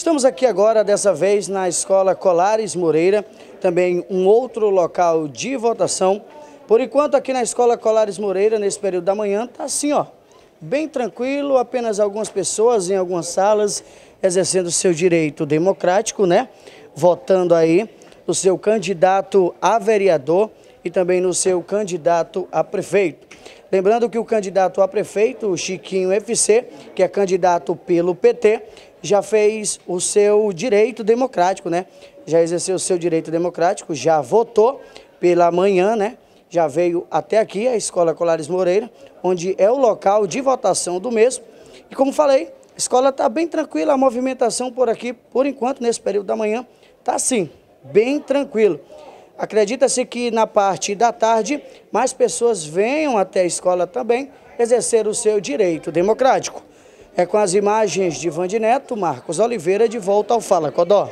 Estamos aqui agora, dessa vez, na Escola Colares Moreira, também um outro local de votação. Por enquanto, aqui na Escola Colares Moreira, nesse período da manhã, está assim, ó, bem tranquilo, apenas algumas pessoas em algumas salas exercendo seu direito democrático, né? Votando aí o seu candidato a vereador e também no seu candidato a prefeito. Lembrando que o candidato a prefeito, o Chiquinho FC, que é candidato pelo PT, já fez o seu direito democrático, né? Já exerceu o seu direito democrático, já votou pela manhã, né? Já veio até aqui a Escola Colares Moreira, onde é o local de votação do mesmo. E como falei, a escola está bem tranquila, a movimentação por aqui, por enquanto, nesse período da manhã, está assim, bem tranquilo. Acredita-se que na parte da tarde mais pessoas venham até a escola também exercer o seu direito democrático. É com as imagens de Vande Neto, Marcos Oliveira, de volta ao Fala Codó.